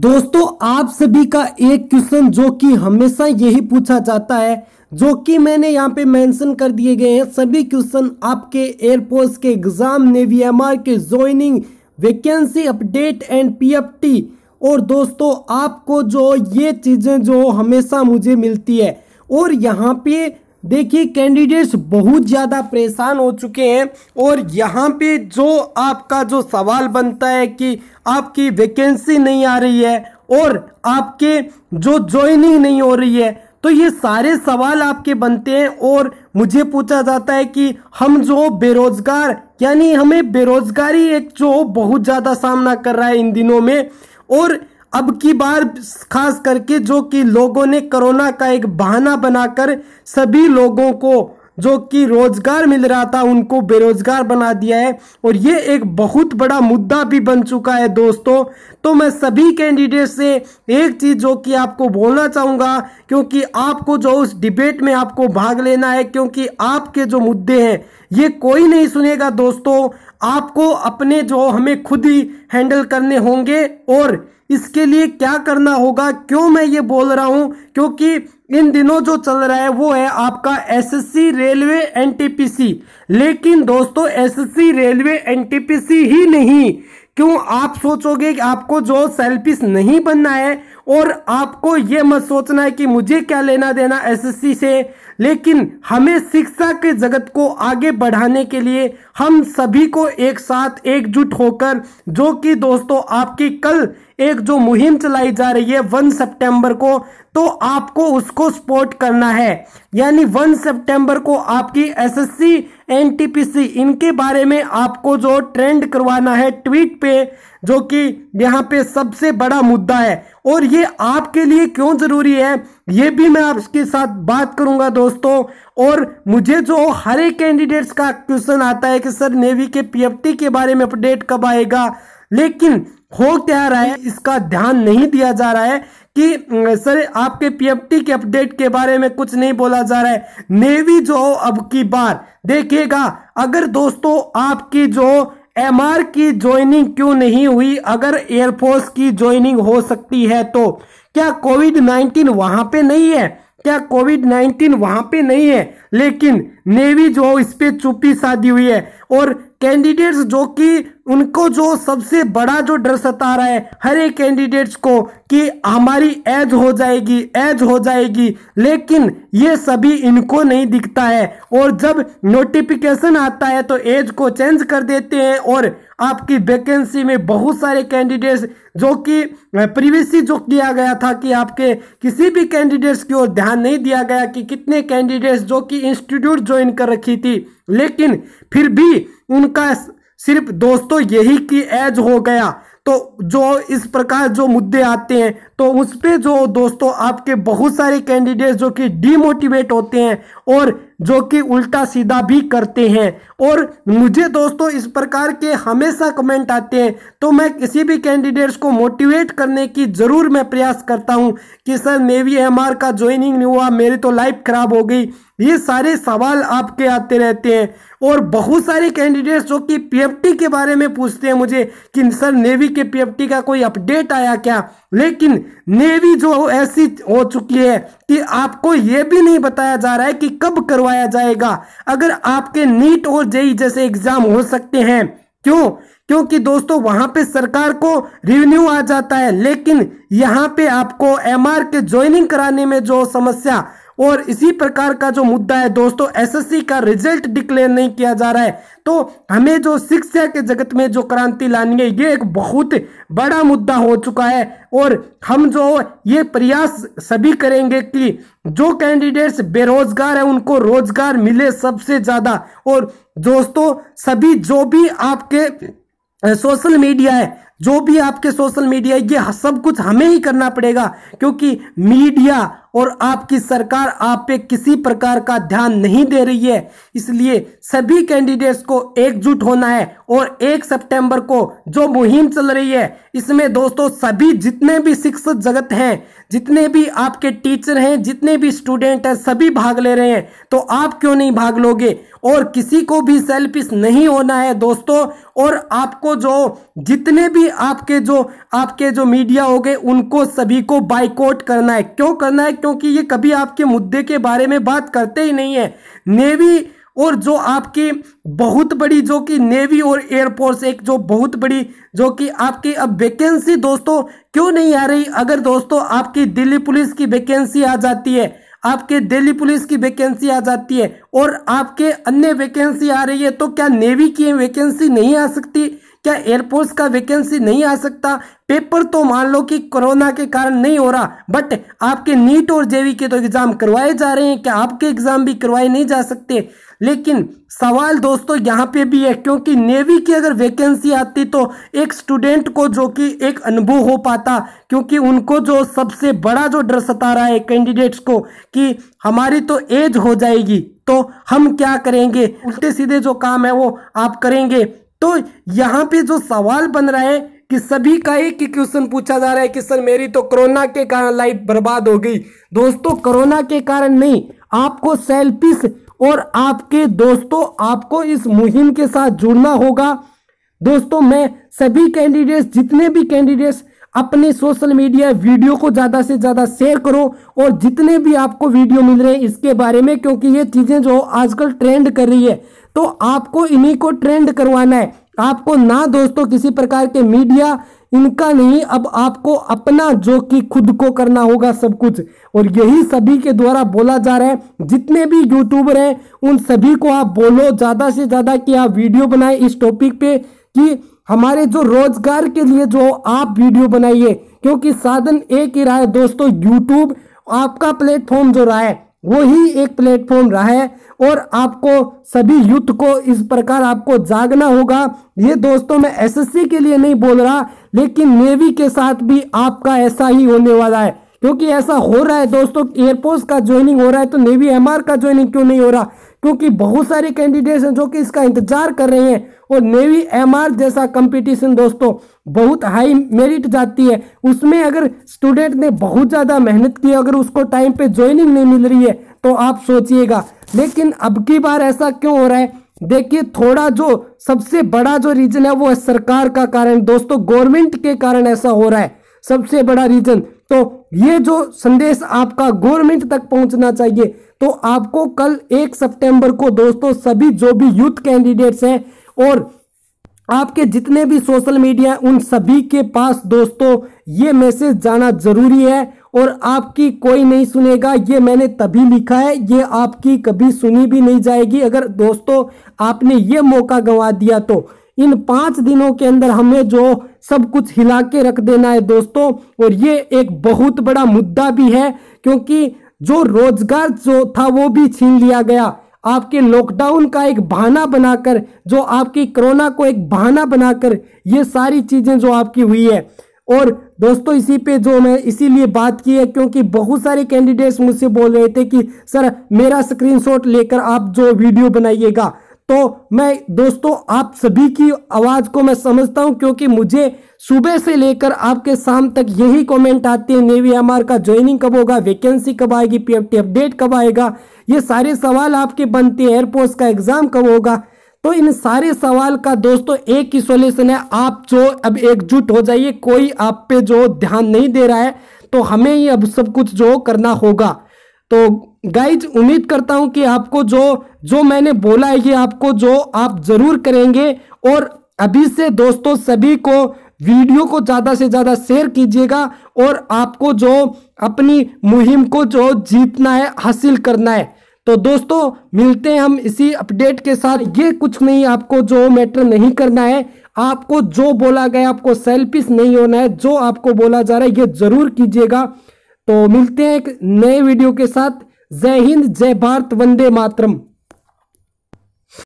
दोस्तों आप सभी का एक क्वेश्चन जो कि हमेशा यही पूछा जाता है जो कि मैंने यहाँ पे मेंशन कर दिए गए हैं सभी क्वेश्चन आपके एयरफोर्स के एग्जाम नेवी एम के joining vacancy update and PFT और दोस्तों आपको जो ये चीज़ें जो हमेशा मुझे मिलती है और यहाँ पे देखिए कैंडिडेट्स बहुत ज़्यादा परेशान हो चुके हैं और यहाँ पे जो आपका जो सवाल बनता है कि आपकी वैकेंसी नहीं आ रही है और आपके जो ज्वाइनिंग नहीं हो रही है तो ये सारे सवाल आपके बनते हैं और मुझे पूछा जाता है कि हम जो बेरोजगार यानी हमें बेरोजगारी एक जो बहुत ज़्यादा सामना कर रहा है इन दिनों में और अब की बार खास करके जो कि लोगों ने कोरोना का एक बहाना बनाकर सभी लोगों को जो कि रोजगार मिल रहा था उनको बेरोजगार बना दिया है और ये एक बहुत बड़ा मुद्दा भी बन चुका है दोस्तों तो मैं सभी कैंडिडेट से एक चीज़ जो कि आपको बोलना चाहूँगा क्योंकि आपको जो उस डिबेट में आपको भाग लेना है क्योंकि आपके जो मुद्दे हैं ये कोई नहीं सुनेगा दोस्तों आपको अपने जो हमें खुद ही हैंडल करने होंगे और इसके लिए क्या करना होगा क्यों मैं ये बोल रहा हूँ क्योंकि इन दिनों जो चल रहा है वो है आपका एसएससी रेलवे एनटीपीसी लेकिन दोस्तों एसएससी रेलवे एनटीपीसी ही नहीं क्यों आप सोचोगे कि आपको जो सेल्फिश नहीं बनना है और आपको ये मत सोचना है कि मुझे क्या लेना देना एसएससी से लेकिन हमें शिक्षा के जगत को आगे बढ़ाने के लिए हम सभी को एक साथ एकजुट होकर जो कि दोस्तों आपकी कल एक जो मुहिम चलाई जा रही है वन सितंबर को तो आपको उसको सपोर्ट करना है यानी वन सितंबर को आपकी एसएससी एनटीपीसी इनके बारे में आपको जो ट्रेंड करवाना है ट्वीट पे जो कि यहाँ पे सबसे बड़ा मुद्दा है और ये आपके लिए क्यों ज़रूरी है ये भी मैं आपके साथ बात करूंगा दोस्तों और मुझे जो हर एक कैंडिडेट्स का क्वेश्चन आता है कि सर नेवी के पीएफटी के बारे में अपडेट कब आएगा लेकिन हो क्या रहा है इसका ध्यान नहीं दिया जा रहा है कि सर आपके पीएफटी के अपडेट के बारे में कुछ नहीं बोला जा रहा है नेवी जो अब की बार देखिएगा अगर दोस्तों आपकी जो एमआर की ज्वाइनिंग क्यों नहीं हुई अगर एयरफोर्स की ज्वाइनिंग हो सकती है तो क्या कोविड नाइन्टीन वहां पे नहीं है क्या कोविड नाइन्टीन वहां पे नहीं है लेकिन नेवी जो इस पे चुप्पी साधी हुई है और कैंडिडेट्स जो कि उनको जो सबसे बड़ा जो डर सता रहा है हर एक कैंडिडेट्स को कि हमारी एज हो जाएगी एज हो जाएगी लेकिन ये सभी इनको नहीं दिखता है और जब नोटिफिकेशन आता है तो एज को चेंज कर देते हैं और आपकी वैकेंसी में बहुत सारे कैंडिडेट्स जो कि प्रीवियसली जो किया गया था कि आपके किसी भी कैंडिडेट्स की ओर ध्यान नहीं दिया गया कि कितने कैंडिडेट्स जो कि इंस्टीट्यूट ज्वाइन कर रखी थी लेकिन फिर भी उनका सिर्फ दोस्तों यही कि एज हो गया तो जो इस प्रकार जो मुद्दे आते हैं तो उस पर जो दोस्तों आपके बहुत सारे कैंडिडेट जो कि डीमोटिवेट होते हैं और जो कि उल्टा सीधा भी करते हैं और मुझे दोस्तों इस प्रकार के हमेशा कमेंट आते हैं तो मैं किसी भी कैंडिडेट्स को मोटिवेट करने की ज़रूर मैं प्रयास करता हूं कि सर नेवी एम का ज्वाइनिंग नहीं हुआ मेरी तो लाइफ ख़राब हो गई ये सारे सवाल आपके आते रहते हैं और बहुत सारे कैंडिडेट्स जो कि पीएफटी के बारे में पूछते हैं मुझे कि सर नेवी के पीएफटी का कोई अपडेट आया क्या लेकिन नेवी जो ऐसी हो चुकी है कि आपको ये भी नहीं बताया जा रहा है कि कब करवा करवाया जाएगा अगर आपके नीट और जेई जैसे एग्जाम हो सकते हैं क्यों क्योंकि दोस्तों वहां पे सरकार को रिवेन्यू आ जाता है लेकिन यहाँ पे आपको एमआर के ज्वाइनिंग कराने में जो समस्या और इसी प्रकार का जो मुद्दा है दोस्तों एसएससी का रिजल्ट डिक्लेयर नहीं किया जा रहा है तो हमें जो शिक्षा के जगत में जो क्रांति लानी है ये एक बहुत बड़ा मुद्दा हो चुका है और हम जो ये प्रयास सभी करेंगे कि जो कैंडिडेट्स बेरोजगार है उनको रोजगार मिले सबसे ज़्यादा और दोस्तों सभी जो भी आपके सोशल मीडिया है जो भी आपके सोशल मीडिया ये सब कुछ हमें ही करना पड़ेगा क्योंकि मीडिया और आपकी सरकार आप पे किसी प्रकार का ध्यान नहीं दे रही है इसलिए सभी कैंडिडेट्स को एकजुट होना है और एक सितंबर को जो मुहिम चल रही है इसमें दोस्तों सभी जितने भी शिक्षक जगत हैं जितने भी आपके टीचर हैं जितने भी स्टूडेंट हैं सभी भाग ले रहे हैं तो आप क्यों नहीं भाग लोगे और किसी को भी सेल्फिश नहीं होना है दोस्तों और आपको जो जितने भी आपके जो आपके जो मीडिया हो गए उनको सभी को बाइकआउट करना है क्यों करना है क्योंकि ये कभी आपके मुद्दे के बारे में बात करते ही नहीं है नेवी और जो आपकी बहुत बड़ी जो कि नेवी और एयरफोर्स एक जो बहुत बड़ी जो कि आपकी अब वैकेंसी दोस्तों क्यों नहीं आ रही अगर दोस्तों आपकी दिल्ली पुलिस की वैकेंसी आ जाती है आपके दिल्ली पुलिस की वैकेंसी आ जाती है और आपके अन्य वैकेंसी आ रही है तो क्या नेवी की वैकेंसी नहीं आ सकती क्या एयरफोर्स का वैकेंसी नहीं आ सकता पेपर तो मान लो कि कोरोना के कारण नहीं हो रहा बट आपके नीट और जेवी के तो एग्जाम करवाए जा रहे हैं क्या आपके एग्जाम भी करवाए नहीं जा सकते लेकिन सवाल दोस्तों यहाँ पे भी है क्योंकि नेवी की अगर वैकेंसी आती तो एक स्टूडेंट को जो कि एक अनुभव हो पाता क्योंकि उनको जो सबसे बड़ा जो डर सता रहा है कैंडिडेट्स को कि हमारी तो एज हो जाएगी तो हम क्या करेंगे उल्टे सीधे जो काम है वो आप करेंगे तो यहाँ पे जो सवाल बन रहा है कि सभी का एक ही क्वेश्चन पूछा जा रहा है कि सर मेरी तो कोरोना के कारण लाइफ बर्बाद हो गई दोस्तों कोरोना के कारण नहीं आपको सेल्फिश और आपके दोस्तों आपको इस मुहिम के साथ जुड़ना होगा दोस्तों मैं सभी कैंडिडेट्स जितने भी कैंडिडेट्स अपने सोशल मीडिया वीडियो को ज़्यादा से ज़्यादा शेयर करो और जितने भी आपको वीडियो मिल रहे हैं इसके बारे में क्योंकि ये चीज़ें जो आजकल ट्रेंड कर रही है तो आपको इन्हीं को ट्रेंड करवाना है आपको ना दोस्तों किसी प्रकार के मीडिया इनका नहीं अब आपको अपना जो कि खुद को करना होगा सब कुछ और यही सभी के द्वारा बोला जा रहा है जितने भी यूट्यूबर हैं उन सभी को आप बोलो ज़्यादा से ज़्यादा कि आप वीडियो बनाएं इस टॉपिक पे कि हमारे जो रोजगार के लिए जो आप वीडियो बनाइए क्योंकि साधन एक ही रहा है दोस्तों यूट्यूब आपका प्लेटफॉर्म जो रहा है वो ही एक प्लेटफॉर्म रहा है और आपको सभी युद्ध को इस प्रकार आपको जागना होगा ये दोस्तों मैं एसएससी के लिए नहीं बोल रहा लेकिन नेवी के साथ भी आपका ऐसा ही होने वाला है क्योंकि ऐसा हो रहा है दोस्तों एयरफोर्स का ज्वाइनिंग हो रहा है तो नेवी एमआर का ज्वाइनिंग क्यों नहीं हो रहा क्योंकि बहुत सारे कैंडिडेट्स हैं जो कि इसका इंतजार कर रहे हैं और नेवी एमआर जैसा कंपटीशन दोस्तों बहुत हाई मेरिट जाती है उसमें अगर स्टूडेंट ने बहुत ज़्यादा मेहनत की अगर उसको टाइम पे ज्वाइनिंग नहीं मिल रही है तो आप सोचिएगा लेकिन अब की बार ऐसा क्यों हो रहा है देखिए थोड़ा जो सबसे बड़ा जो रीजन है वो है सरकार का कारण दोस्तों गवर्नमेंट के कारण ऐसा हो रहा है सबसे बड़ा रीजन तो ये जो संदेश आपका गवर्नमेंट तक पहुंचना चाहिए तो आपको कल एक सितंबर को दोस्तों सभी जो भी यूथ कैंडिडेट्स हैं और आपके जितने भी सोशल मीडिया उन सभी के पास दोस्तों ये मैसेज जाना जरूरी है और आपकी कोई नहीं सुनेगा ये मैंने तभी लिखा है ये आपकी कभी सुनी भी नहीं जाएगी अगर दोस्तों आपने ये मौका गंवा दिया तो इन पाँच दिनों के अंदर हमें जो सब कुछ हिला के रख देना है दोस्तों और ये एक बहुत बड़ा मुद्दा भी है क्योंकि जो रोजगार जो था वो भी छीन लिया गया आपके लॉकडाउन का एक बहाना बनाकर जो आपकी कोरोना को एक बहाना बनाकर ये सारी चीज़ें जो आपकी हुई है और दोस्तों इसी पे जो मैं इसीलिए बात की है क्योंकि बहुत सारे कैंडिडेट्स मुझसे बोल रहे थे कि सर मेरा स्क्रीनशॉट लेकर आप जो वीडियो बनाइएगा तो मैं दोस्तों आप सभी की आवाज़ को मैं समझता हूं क्योंकि मुझे सुबह से लेकर आपके शाम तक यही कमेंट आती है नेवी एम का ज्वाइनिंग कब होगा वैकेंसी कब आएगी पीएफटी अपडेट कब आएगा ये सारे सवाल आपके बनते हैं एयरफोर्स का एग्ज़ाम कब होगा तो इन सारे सवाल का दोस्तों एक ही सोल्यूशन है आप जो अब एकजुट हो जाइए कोई आप पे जो ध्यान नहीं दे रहा है तो हमें ही अब सब कुछ जो करना होगा तो गाइज उम्मीद करता हूं कि आपको जो जो मैंने बोला है ये आपको जो आप ज़रूर करेंगे और अभी से दोस्तों सभी को वीडियो को ज़्यादा से ज़्यादा शेयर कीजिएगा और आपको जो अपनी मुहिम को जो जीतना है हासिल करना है तो दोस्तों मिलते हैं हम इसी अपडेट के साथ ये कुछ नहीं आपको जो मैटर नहीं करना है आपको जो बोला गया आपको सेल्फिश नहीं होना है जो आपको बोला जा रहा है ये ज़रूर कीजिएगा तो मिलते हैं एक नए वीडियो के साथ जय हिंद जय भारत वंदे मातरम